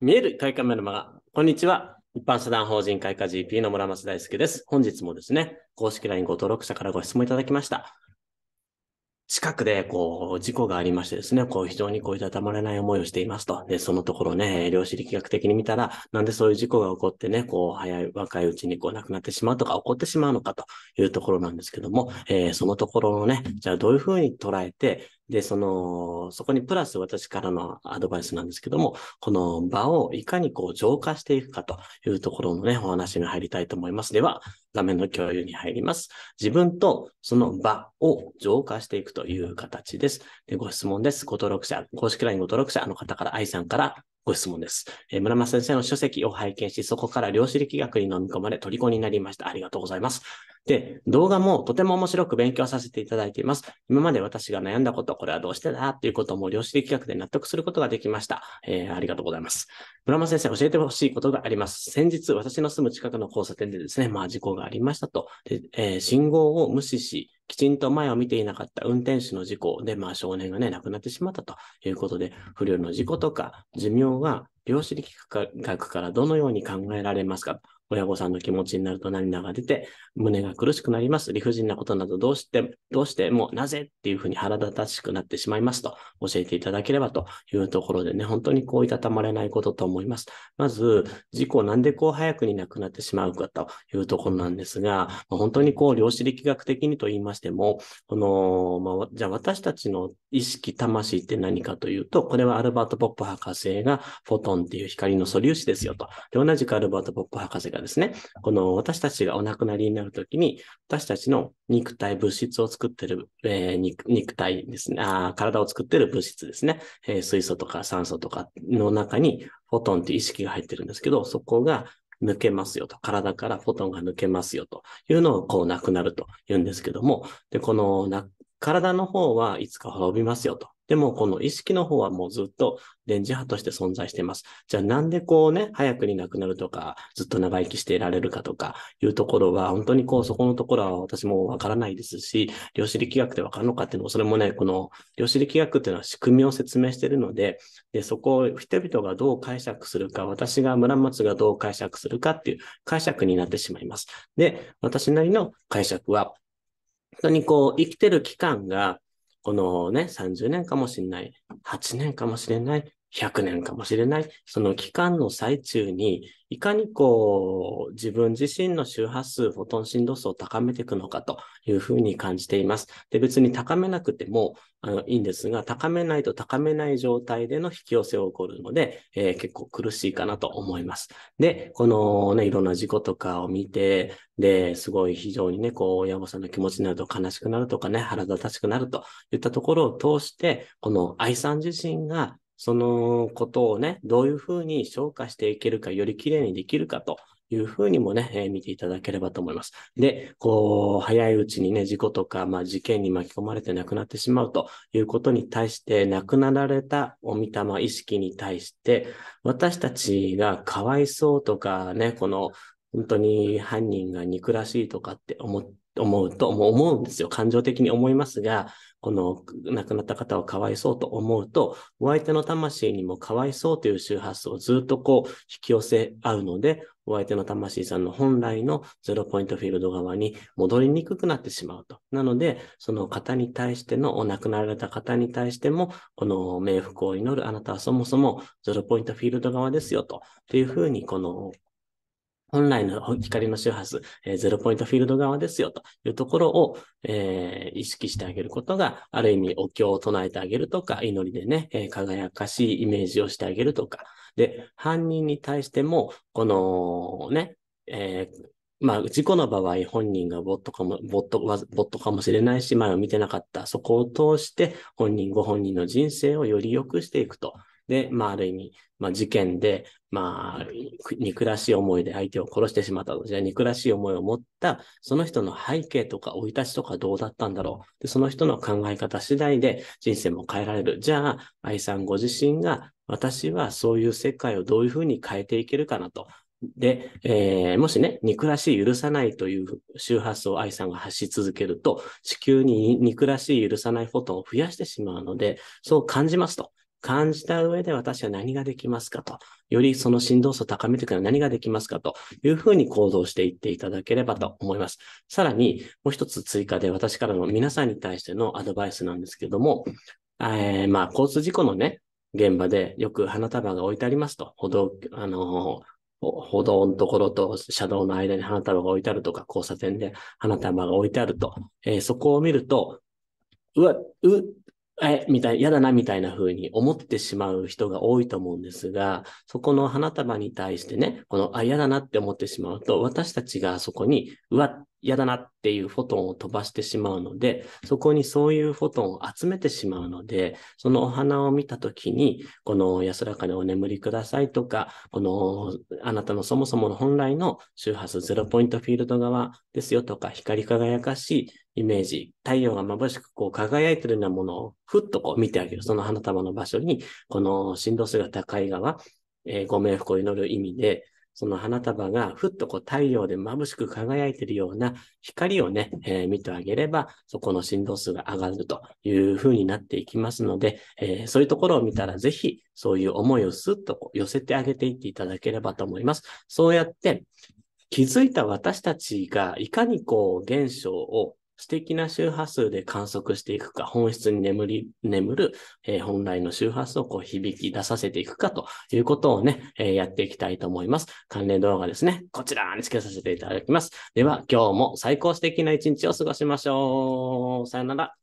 見える開花メルマガ、こんにちは。一般社団法人開花 GP の村松大輔です。本日もですね、公式 LINE ご登録者からご質問いただきました。近くで、こう、事故がありましてですね、こう、非常にこう、いたたまれない思いをしていますと。で、そのところね、量子力学的に見たら、なんでそういう事故が起こってね、こう、早い、若いうちにこう、亡くなってしまうとか、起こってしまうのかというところなんですけども、えー、そのところをね、じゃあどういうふうに捉えて、で、その、そこにプラス私からのアドバイスなんですけども、この場をいかにこう浄化していくかというところのね、お話に入りたいと思います。では、画面の共有に入ります。自分とその場を浄化していくという形です。でご質問です。ご登録者、公式 LINE ご登録者の方から、愛さんからご質問です。えー、村松先生の書籍を拝見し、そこから量子力学に飲み込まれ、虜になりました。ありがとうございます。で、動画もとても面白く勉強させていただいています。今まで私が悩んだこと、これはどうしてだということも量子力学で納得することができました。えー、ありがとうございます。村間先生、教えてほしいことがあります。先日、私の住む近くの交差点でですね、まあ事故がありましたと。でえー、信号を無視し、きちんと前を見ていなかった運転手の事故で、まあ少年がね、亡くなってしまったということで、不良の事故とか寿命が量子力学からどのように考えられますか親御さんの気持ちになると涙が出て、胸が苦しくなります。理不尽なことなどどうして、どうしてもなぜっていうふうに腹立たしくなってしまいますと教えていただければというところでね、本当にこういたたまれないことと思います。まず、事故なんでこう早くに亡くなってしまうかというところなんですが、本当にこう量子力学的にと言いましても、この、まあ、じゃあ私たちの意識、魂って何かというと、これはアルバート・ポップ博士がフォトンっていう光の素粒子ですよと。で、同じくアルバート・ポップ博士がですね、この私たちがお亡くなりになるときに、私たちの肉体、物質を作ってる、えー、肉肉体ですねあ、体を作ってる物質ですね、えー、水素とか酸素とかの中にフォトンって意識が入ってるんですけど、そこが抜けますよと、体からフォトンが抜けますよというのをこうなくなると言うんですけども、で、この体の方はいつか滅びますよとでも、この意識の方はもうずっと電磁波として存在してます。じゃあなんでこうね、早くに亡くなるとか、ずっと長生きしていられるかとかいうところは、本当にこう、そこのところは私もわからないですし、量子力学でわかるのかっていうのも、それもね、この量子力学っていうのは仕組みを説明してるので、で、そこを人々がどう解釈するか、私が村松がどう解釈するかっていう解釈になってしまいます。で、私なりの解釈は、本当にこう、生きてる期間がこのね、30年かもしれない、8年かもしれない、100年かもしれない、その期間の最中に、いかにこう、自分自身の周波数、フォトン振動数を高めていくのかというふうに感じています。で、別に高めなくてもあのいいんですが、高めないと高めない状態での引き寄せを起こるので、えー、結構苦しいかなと思います。で、このね、いろんな事故とかを見て、で、すごい非常にね、こう、親御さんの気持ちになると悲しくなるとかね、腹立たしくなるといったところを通して、この愛さん自身がそのことをね、どういうふうに消化していけるか、よりきれいにできるかというふうにもね、えー、見ていただければと思います。で、こう、早いうちにね、事故とか、まあ、事件に巻き込まれて亡くなってしまうということに対して、亡くなられたお御霊意識に対して、私たちがかわいそうとかね、この本当に犯人が憎らしいとかって思って思うと思うんですよ。感情的に思いますが、この亡くなった方をかわいそうと思うと、お相手の魂にもかわいそうという周波数をずっとこう引き寄せ合うので、お相手の魂さんの本来のゼロポイントフィールド側に戻りにくくなってしまうと。なので、その方に対しての、お亡くなられた方に対しても、この冥福を祈るあなたはそもそもゼロポイントフィールド側ですよと。というふうに、この本来の光の周波数、えー、ゼロポイントフィールド側ですよというところを、えー、意識してあげることが、ある意味お経を唱えてあげるとか、祈りでね、えー、輝かしいイメージをしてあげるとか。で、犯人に対しても、このね、えまあ、事故の場合、本人がボットかも、ボット、ボットかもしれないし、前を見てなかった。そこを通して、本人ご本人の人生をより良くしていくとで、まあ、ある意味、まあ、事件で、まあ、憎らしい思いで相手を殺してしまったと。じゃあ、憎らしい思いを持った、その人の背景とか生い立ちとかどうだったんだろう。で、その人の考え方次第で人生も変えられる。じゃあ、愛さんご自身が、私はそういう世界をどういうふうに変えていけるかなと。で、えー、もしね、憎らしい許さないという周波数を愛さんが発し続けると、地球に憎らしい許さないフォトンを増やしてしまうので、そう感じますと。感じた上で私は何ができますかと、よりその振動数を高めていくは何ができますかというふうに行動していっていただければと思います。さらに、もう一つ追加で私からの皆さんに対してのアドバイスなんですけども、えー、まあ、交通事故のね、現場でよく花束が置いてありますと、歩道、あのー歩道のところと車道の間に花束が置いてあるとか、交差点で花束が置いてあると、えー、そこを見ると、うわ、う、え、みたい、嫌だな、みたいな風に思ってしまう人が多いと思うんですが、そこの花束に対してね、この、あ、嫌だなって思ってしまうと、私たちがそこに、うわ、嫌だなっていうフォトンを飛ばしてしまうので、そこにそういうフォトンを集めてしまうので、そのお花を見たときに、この安らかにお眠りくださいとか、このあなたのそもそもの本来の周波数ゼロポイントフィールド側ですよとか、光り輝かしいイメージ、太陽が眩しくこう輝いてるようなものをふっとこう見てあげる、その花束の場所に、この振動数が高い側、えー、ご冥福を祈る意味で、その花束がふっとこう太陽で眩しく輝いているような光をね、えー、見てあげれば、そこの振動数が上がるというふうになっていきますので、えー、そういうところを見たらぜひそういう思いをスッとこう寄せてあげていっていただければと思います。そうやって気づいた私たちがいかにこう現象を素的な周波数で観測していくか、本質に眠り、眠る、えー、本来の周波数をこう響き出させていくかということをね、えー、やっていきたいと思います。関連動画ですね、こちらにつけさせていただきます。では、今日も最高素敵な一日を過ごしましょう。さよなら。